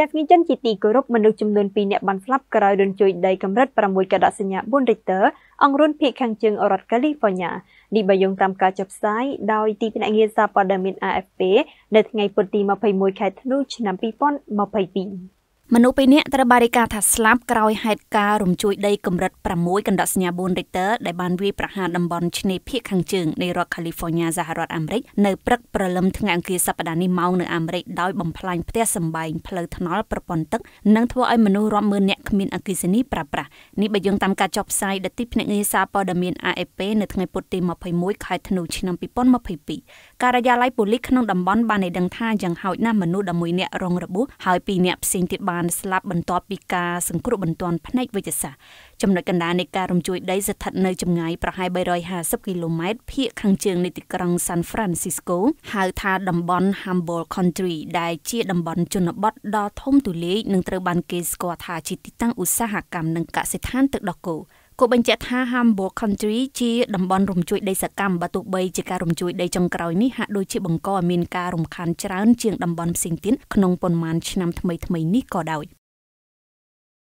តែភ្ញីចិនជាទីគោរពមនុស្សចំនួន2នាក់បានស្លាប់ក្រោយរញ្ជួយដីកម្រិត6កដសញ្ញា4រិកទ័រអង្គរុនភៀកខាងជើងរដ្ឋកាលីហ្វ័រញ៉ានេះបើយោងតាមការចុះផ្សាយដោយទីភ្នាក់ងារសារព័ត៌មាន AFP នៅថ្ងៃពុធទី21ខែធ្នូឆ្នាំ2022មនុស្សពីរនាក់ត្រូវបានរាយការណ៍ថាស្លាប់ក្រោយហេតុការណ៍រំជួយដីកម្រិត6កណ្ដាប់សញ្ញា4 Richter ដែលបានវាយប្រហារតំបន់ឆ្នេរភាគខាងជើងនៃរដ្ឋ California សហរដ្ឋអាមេរិកនៅព្រឹកព្រលឹមថ្ងៃអង្គារសប្តាហ៍នេះម៉ោងនៅអាមេរិកដោយបំផ្លាញផ្ទះសម្បែងផ្លូវថ្នល់ប្រព័ន្ធទឹក និងធ្វើឲ្យមនុស្សរាប់ម៉ឺននាក់គ្មានអគិសនីប្រើប្រាស់នេះបើយោងតាមការចុះផ្សាយដទីភ្នាក់ងារសារព័ត៌មាន AFP នៅថ្ងៃពុធទី21ខែធ្នូឆ្នាំ2022ការិយាល័យប៉ូលីសក្នុងតំបន់បានឲ្យដឹងថាយ៉ាងហោចណាស់មនុស្ស11នាក់រងរបួសហើយ2នាក់ផ្សេងទៀតបានបានស្លាប់បន្ទាប់ពីការសង្គ្រោះបន្ទាន់ផ្នែកវិទ្យាសាស្ត្រចំណុចកណ្ដាលនៃការរំជួយដី ស្ថិតនៅចម្ងាយប្រហែល350គីឡូម៉ែត្រភាគខាងជើងនៃទីក្រុង San Francisco ហៅថាតំបន់ Humboldt Country ដែលជាតំបន់ជនបទដ៏ធំទូលាយនិងត្រូវបានគេស្គាល់ថាជាទីតាំងឧស្សាហកម្មនិងកសិដ្ឋានទឹកដោះគោគាត់បញ្ជាក់ថា Hamburg Country ជាតំបន់រំជួយដីសកម្មបើទោះបីជាការរំជួយដីចុងក្រោយនេះហាក់ដូចជាបង្កឲ្យមានការរំខានច្រើនជាងតំបន់ផ្សេងទៀតក្នុងប៉ុន្មានឆ្នាំថ្មីៗនេះក៏ដោយ